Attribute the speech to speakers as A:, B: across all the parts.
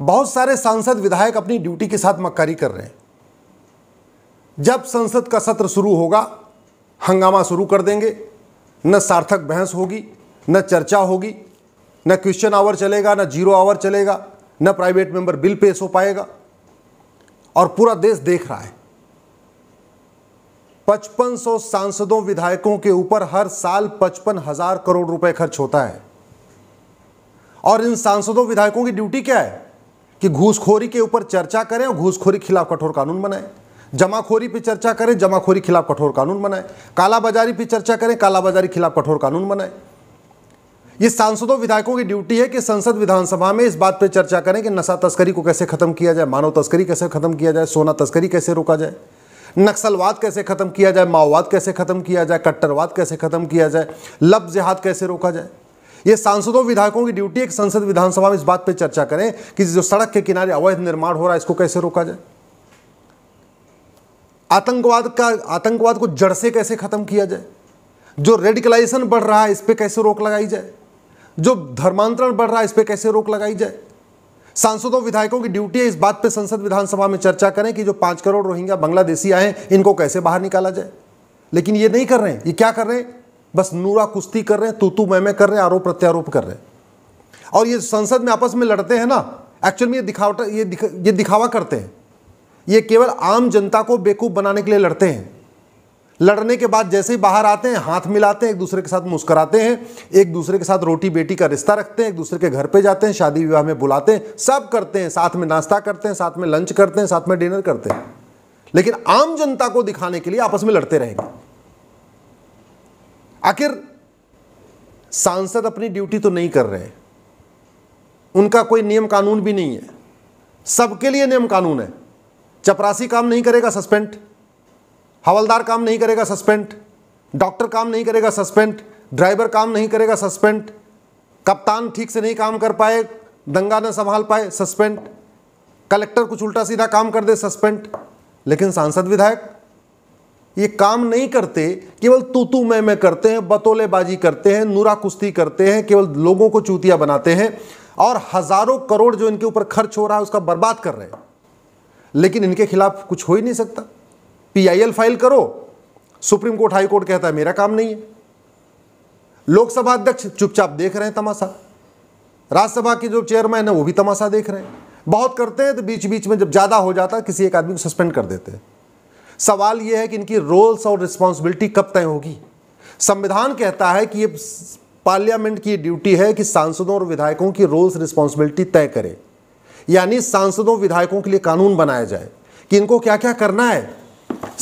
A: बहुत सारे सांसद विधायक अपनी ड्यूटी के साथ मक्कारी कर रहे हैं जब संसद का सत्र शुरू होगा हंगामा शुरू कर देंगे न सार्थक बहस होगी न चर्चा होगी न क्वेश्चन आवर चलेगा न जीरो आवर चलेगा न प्राइवेट मेंबर बिल पेश हो पाएगा और पूरा देश देख रहा है 5500 सांसदों विधायकों के ऊपर हर साल पचपन हजार करोड़ रुपए खर्च होता है और इन सांसदों विधायकों की ड्यूटी क्या है कि घूसखोरी के ऊपर चर्चा करें और घूसखोरी खिलाफ कठोर कानून बनाए जमाखोरी पे चर्चा करें जमाखोरी खिलाफ कठोर कानून बनाएं कालाबाजारी पे चर्चा करें कालाबाजारी खिलाफ कठोर कानून बनाएं ये सांसदों विधायकों की ड्यूटी है कि संसद विधानसभा में इस बात पर चर्चा करें कि नशा तस्करी को कैसे खत्म किया जाए मानव तस्करी कैसे खत्म किया जाए सोना तस्करी कैसे रोका जाए नक्सलवाद कैसे खत्म किया जाए माओवाद कैसे खत्म किया जाए कट्टरवाद कैसे खत्म किया जाए लब जिहाद कैसे रोका जाए ये सांसदों विधायकों की ड्यूटी है कि संसद विधानसभा में इस बात पर चर्चा करें कि जो सड़क के किनारे अवैध निर्माण हो रहा है इसको कैसे रोका जाए आतंकवाद का आतंकवाद को जड़ से कैसे खत्म किया जाए जो रेडिकलाइजेशन बढ़ रहा है इस पर कैसे रोक लगाई जाए जो धर्मांतरण बढ़ रहा है इस पर कैसे रोक लगाई जाए सांसदों विधायकों की ड्यूटी है इस बात पर संसद विधानसभा में चर्चा करें कि जो पांच करोड़ रोहिंग्या बांग्लादेशी आए इनको कैसे बाहर निकाला जाए लेकिन ये नहीं कर रहे हैं ये क्या कर रहे हैं बस नूरा कुश्ती कर रहे हैं तू तू मैं मैं कर रहे हैं आरोप प्रत्यारोप कर रहे हैं और ये संसद में आपस में लड़ते हैं ना एक्चुअल में ये दिखावट ये दिख, ये दिखावा करते हैं ये केवल आम जनता को बेकूफ़ बनाने के लिए लड़ते हैं लड़ने के बाद जैसे ही बाहर आते हैं हाथ मिलाते हैं एक दूसरे के साथ मुस्कराते हैं एक दूसरे के साथ रोटी बेटी का रिश्ता रखते हैं एक दूसरे के घर पे जाते हैं शादी विवाह में बुलाते हैं सब करते हैं साथ में नाश्ता करते हैं साथ में लंच करते हैं साथ में डिनर करते हैं लेकिन आम जनता को दिखाने के लिए आपस में लड़ते रहेंगे आखिर सांसद अपनी ड्यूटी तो नहीं कर रहे हैं उनका कोई नियम कानून भी नहीं है सबके लिए नियम कानून है चपरासी काम नहीं करेगा सस्पेंड हवलदार काम नहीं करेगा सस्पेंड डॉक्टर काम नहीं करेगा सस्पेंड ड्राइवर काम नहीं करेगा सस्पेंड कप्तान ठीक से नहीं काम कर पाए दंगा न संभाल पाए सस्पेंड कलेक्टर कुछ उल्टा सीधा काम कर दे सस्पेंड लेकिन सांसद विधायक ये काम नहीं करते केवल तू तू मैं मैं करते हैं बतोलेबाजी करते हैं नूरा कुश्ती करते हैं केवल लोगों को चूतिया बनाते हैं और हज़ारों करोड़ जो इनके ऊपर खर्च हो रहा है उसका बर्बाद कर रहे हैं लेकिन इनके खिलाफ कुछ हो ही नहीं सकता पीआईएल फाइल करो सुप्रीम कोर्ट हाई कोर्ट कहता है मेरा काम नहीं है लोकसभा अध्यक्ष चुपचाप देख रहे हैं तमाशा राज्यसभा के जो चेयरमैन है वो भी तमाशा देख रहे हैं बहुत करते हैं तो बीच बीच में जब ज़्यादा हो जाता है किसी एक आदमी को सस्पेंड कर देते हैं सवाल यह है कि इनकी रोल्स और रिस्पॉन्सिबिलिटी कब तय होगी संविधान कहता है कि ये पार्लियामेंट की ड्यूटी है कि सांसदों और विधायकों की रोल्स रिस्पॉन्सिबिलिटी तय करे यानी सांसदों विधायकों के लिए कानून बनाया जाए कि इनको क्या क्या करना है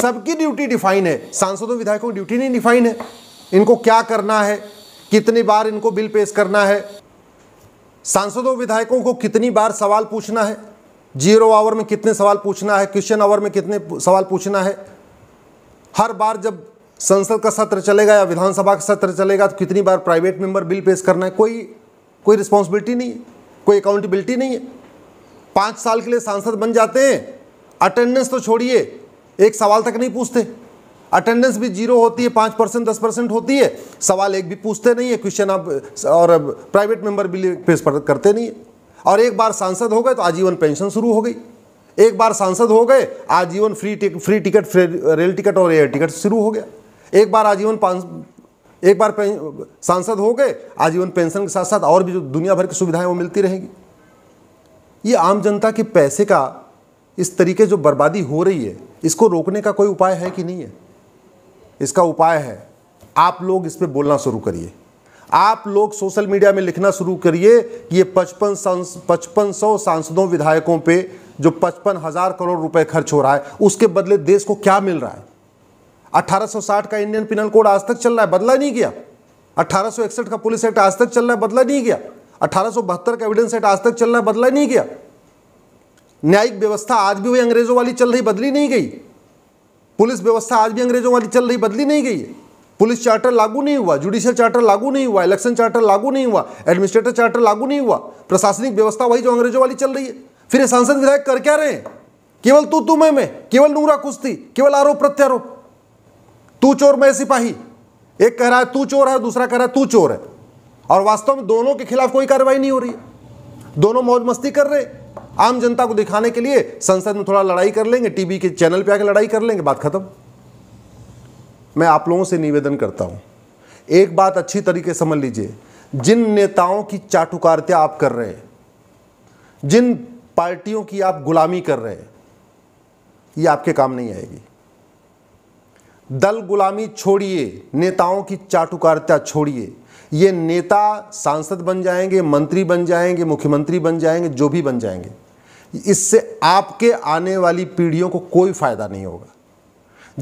A: सबकी ड्यूटी डिफाइन है सांसदों विधायकों की ड्यूटी नहीं डिफाइन है इनको क्या करना है कितनी बार इनको बिल पेश करना है सांसदों विधायकों को कितनी बार सवाल पूछना है जीरो आवर में कितने सवाल पूछना है क्वेश्चन आवर में कितने सवाल पूछना है हर बार जब संसद का सत्र चलेगा या विधानसभा का सत्र चलेगा तो कितनी बार प्राइवेट मेंबर बिल पेश करना है कोई कोई रिस्पॉन्सिबिलिटी नहीं है कोई अकाउंटेबिलिटी नहीं है पाँच साल के लिए सांसद बन जाते हैं अटेंडेंस तो छोड़िए एक सवाल तक नहीं पूछते अटेंडेंस भी जीरो होती है पाँच परसेंट दस परसेंट होती है सवाल एक भी पूछते नहीं है क्वेश्चन आप और प्राइवेट मेंबर बिल पेश करते नहीं है और एक बार सांसद हो गए तो आजीवन पेंशन शुरू हो गई एक बार सांसद हो गए आजीवन फ्री टिक, फ्री टिकट रेल टिकट और एयर टिकट शुरू हो गया एक बार आजीवन एक बार सांसद हो गए आजीवन पेंशन के साथ साथ और भी जो दुनिया भर की सुविधाएं वो मिलती रहेंगी ये आम जनता के पैसे का इस तरीके जो बर्बादी हो रही है इसको रोकने का कोई उपाय है कि नहीं है इसका उपाय है आप लोग इस पर बोलना शुरू करिए आप लोग सोशल मीडिया में लिखना शुरू करिए कि ये पचपन पचपन सौ सांसदों विधायकों पे जो पचपन हज़ार करोड़ रुपए खर्च हो रहा है उसके बदले देश को क्या मिल रहा है 1860 का इंडियन पिनल कोड आज तक चल रहा है बदला नहीं गया 1861 का पुलिस एक्ट आज तक चल रहा है बदला नहीं गया अठारह का एविडेंस एक्ट आज तक चल रहा है बदला नहीं गया न्यायिक व्यवस्था आज भी वही अंग्रेजों वाली चल रही बदली नहीं गई पुलिस व्यवस्था आज भी अंग्रेजों वाली चल रही बदली नहीं गई है पुलिस चार्टर लागू नहीं हुआ जुडिशियल चार्टर लागू नहीं हुआ इलेक्शन चार्टर लागू नहीं हुआ एडमिनिस्ट्रेटर चार्टर लागू नहीं हुआ प्रशासनिक व्यवस्था वही जो अंग्रेजों वाली चल रही है फिर ये सांसद विधायक कर क्या रहे हैं केवल तू तू में केवल नूरा कुश्ती केवल आरोप प्रत्यारोप तू चोर मैं सिपाही एक कह रहा है तू चोर है दूसरा कह रहा है तू चोर है और वास्तव में दोनों के खिलाफ कोई कार्रवाई नहीं हो रही है दोनों मौज मस्ती कर रहे आम जनता को दिखाने के लिए संसद में थोड़ा लड़ाई कर लेंगे टीवी के चैनल पे आके लड़ाई कर लेंगे बात खत्म मैं आप लोगों से निवेदन करता हूँ एक बात अच्छी तरीके समझ लीजिए जिन नेताओं की चाटुकारिता आप कर रहे हैं जिन पार्टियों की आप गुलामी कर रहे हैं ये आपके काम नहीं आएगी दल गुलामी छोड़िए नेताओं की चाटुकारिता छोड़िए ये नेता सांसद बन जाएंगे मंत्री बन जाएंगे मुख्यमंत्री बन जाएंगे जो भी बन जाएंगे इससे आपके आने वाली पीढ़ियों को कोई फायदा नहीं होगा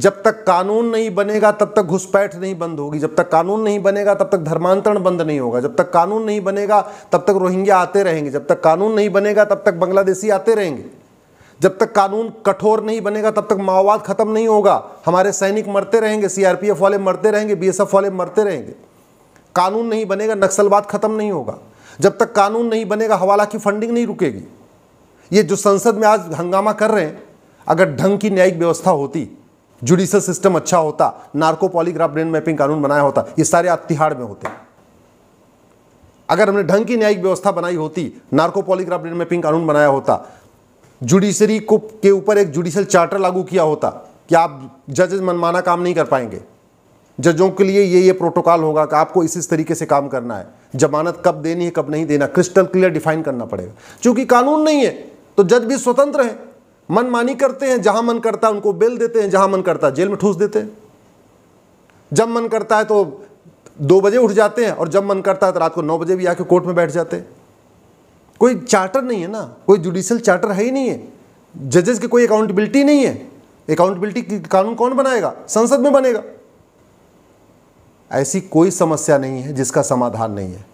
A: जब तक कानून नहीं बनेगा तब तक घुसपैठ नहीं बंद होगी जब तक कानून नहीं बनेगा तब तक धर्मांतरण बंद नहीं होगा जब तक कानून नहीं बनेगा तब तक रोहिंग्या आते रहेंगे जब तक कानून नहीं बनेगा तब तक बांग्लादेशी आते रहेंगे जब तक कानून कठोर नहीं बनेगा तब तक माओवाद खत्म नहीं होगा हमारे सैनिक मरते रहेंगे सीआरपीएफ वाले मरते रहेंगे बीएसएफ वाले मरते रहेंगे कानून नहीं बनेगा नक्सलवाद खत्म नहीं होगा जब तक कानून नहीं बनेगा हवाला की फंडिंग नहीं रुकेगी ये जो संसद में आज हंगामा कर रहे हैं अगर ढंग की न्यायिक व्यवस्था होती जुडिशल सिस्टम अच्छा होता नार्को पॉलीग्राफ ब्रेन मैपिंग कानून बनाया होता ये सारे आज तिहाड़ में होते अगर हमने ढंग की न्यायिक व्यवस्था बनाई होती नार्को पॉलीग्राफ ब्रेन मैपिंग कानून बनाया होता जुडिशरी को के ऊपर एक जुडिशल चार्टर लागू किया होता कि आप जजेज मनमाना काम नहीं कर पाएंगे जजों के लिए ये ये प्रोटोकॉल होगा कि आपको इस इस तरीके से काम करना है जमानत कब देनी है कब नहीं देना क्रिस्टल क्लियर डिफाइन करना पड़ेगा क्योंकि कानून नहीं है तो जज भी स्वतंत्र है मनमानी करते हैं जहां मन करता है उनको बेल देते हैं जहां मन करता है जेल में ठूस देते हैं जब मन करता है तो दो बजे उठ जाते हैं और जब मन करता है तो रात को नौ बजे भी आके कोर्ट में बैठ जाते हैं कोई चार्टर नहीं है ना कोई जुडिशल चार्टर है ही नहीं है जजेस की कोई अकाउंटेबिलिटी नहीं है अकाउंटेबिलिटी कानून कौन बनाएगा संसद में बनेगा ऐसी कोई समस्या नहीं है जिसका समाधान नहीं है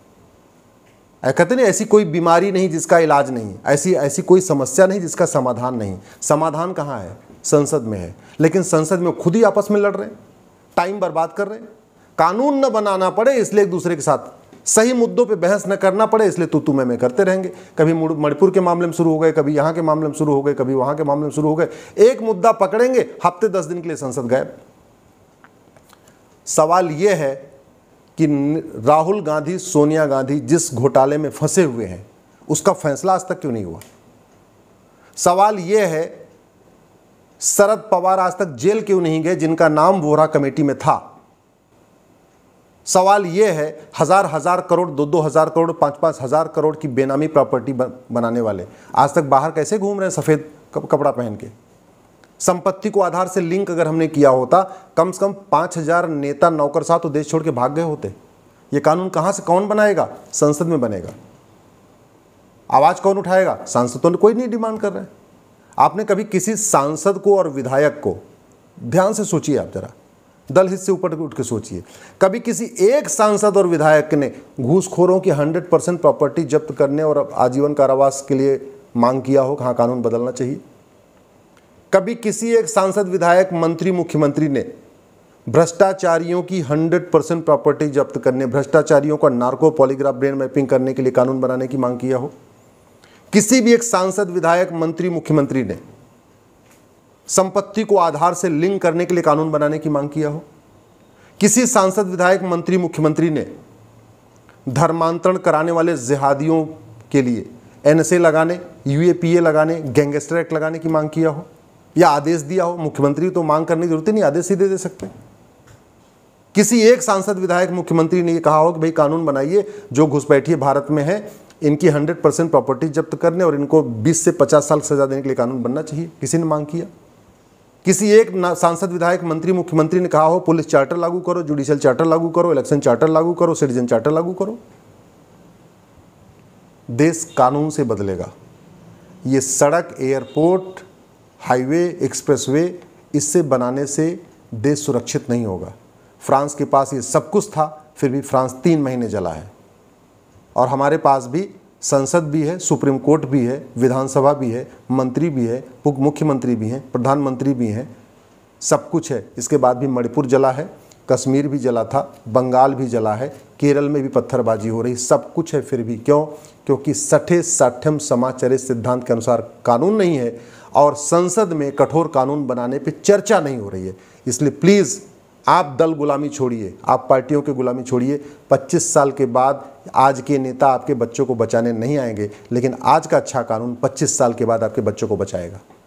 A: कहते नहीं ऐसी कोई बीमारी नहीं जिसका इलाज नहीं ऐसी ऐसी कोई समस्या नहीं जिसका समाधान नहीं समाधान कहाँ है संसद में है लेकिन संसद में खुद ही आपस में लड़ रहे हैं टाइम बर्बाद कर रहे हैं कानून न बनाना पड़े इसलिए एक दूसरे के साथ सही मुद्दों पे बहस न करना पड़े इसलिए तू तू मैं मैं करते रहेंगे कभी मणिपुर के मामले में शुरू हो गए कभी यहाँ के मामले में शुरू हो गए कभी वहाँ के मामले में शुरू हो गए एक मुद्दा पकड़ेंगे हफ्ते दस दिन के लिए संसद गायब सवाल ये है कि राहुल गांधी सोनिया गांधी जिस घोटाले में फंसे हुए हैं उसका फैसला आज तक क्यों नहीं हुआ सवाल यह है शरद पवार आज तक जेल क्यों नहीं गए जिनका नाम वोरा कमेटी में था सवाल यह है हज़ार हज़ार करोड़ दो दो हज़ार करोड़ पाँच पाँच हज़ार करोड़ की बेनामी प्रॉपर्टी बनाने वाले आज तक बाहर कैसे घूम रहे हैं सफ़ेद कपड़ा पहन के संपत्ति को आधार से लिंक अगर हमने किया होता कम से कम पांच हजार नेता नौकर साथ तो देश छोड़ के भाग गए होते ये कानून कहां से कौन बनाएगा संसद में बनेगा आवाज़ कौन उठाएगा सांसद ने कोई नहीं डिमांड कर रहे हैं आपने कभी किसी सांसद को और विधायक को ध्यान से सोचिए आप जरा दल हित से ऊपर उठ के सोचिए कभी किसी एक सांसद और विधायक ने घूसखोरों की 100 परसेंट प्रॉपर्टी जब्त करने और आजीवन कारावास के लिए मांग किया हो कहाँ कानून बदलना चाहिए कभी किसी एक सांसद विधायक मंत्री मुख्यमंत्री ने भ्रष्टाचारियों की 100 परसेंट प्रॉपर्टी जब्त करने भ्रष्टाचारियों का नार्को पॉलीग्राफ ब्रेन मैपिंग करने के लिए कानून बनाने की मांग किया हो किसी भी एक सांसद विधायक मंत्री मुख्यमंत्री ने संपत्ति को आधार से लिंक करने के लिए कानून बनाने की मांग किया हो किसी सांसद विधायक मंत्री मुख्यमंत्री ने धर्मांतरण कराने वाले जिहादियों के लिए एनएसए लगाने यूएपीए लगाने गैंगस्टर एक्ट लगाने की मांग किया हो या आदेश दिया हो मुख्यमंत्री तो मांग करने की जरूरत ही नहीं आदेश ही दे दे सकते किसी एक सांसद विधायक मुख्यमंत्री ने यह कहा हो कि भाई कानून बनाइए जो घुसपैठिए भारत में है इनकी 100 परसेंट प्रॉपर्टी जब्त करने और इनको 20 से 50 साल सजा देने के लिए कानून बनना चाहिए किसी ने मांग किया किसी एक सांसद विधायक मंत्री मुख्यमंत्री ने कहा हो पुलिस चार्टर लागू करो जुडिशियल चार्टर लागू करो इलेक्शन चार्टर लागू करो सिटीजन चार्टर लागू करो देश कानून से बदलेगा ये सड़क एयरपोर्ट हाईवे एक्सप्रेसवे इससे बनाने से देश सुरक्षित नहीं होगा फ्रांस के पास ये सब कुछ था फिर भी फ्रांस तीन महीने जला है और हमारे पास भी संसद भी है सुप्रीम कोर्ट भी है विधानसभा भी है मंत्री भी है उप मुख्यमंत्री भी हैं प्रधानमंत्री भी हैं सब कुछ है इसके बाद भी मणिपुर जला है कश्मीर भी जला था बंगाल भी जला है केरल में भी पत्थरबाजी हो रही सब कुछ है फिर भी क्यों क्योंकि सठे साठ्यम समाचारित सिद्धांत के अनुसार कानून नहीं है और संसद में कठोर कानून बनाने पर चर्चा नहीं हो रही है इसलिए प्लीज़ आप दल गुलामी छोड़िए आप पार्टियों के गुलामी छोड़िए 25 साल के बाद आज के नेता आपके बच्चों को बचाने नहीं आएंगे लेकिन आज का अच्छा कानून 25 साल के बाद आपके बच्चों को बचाएगा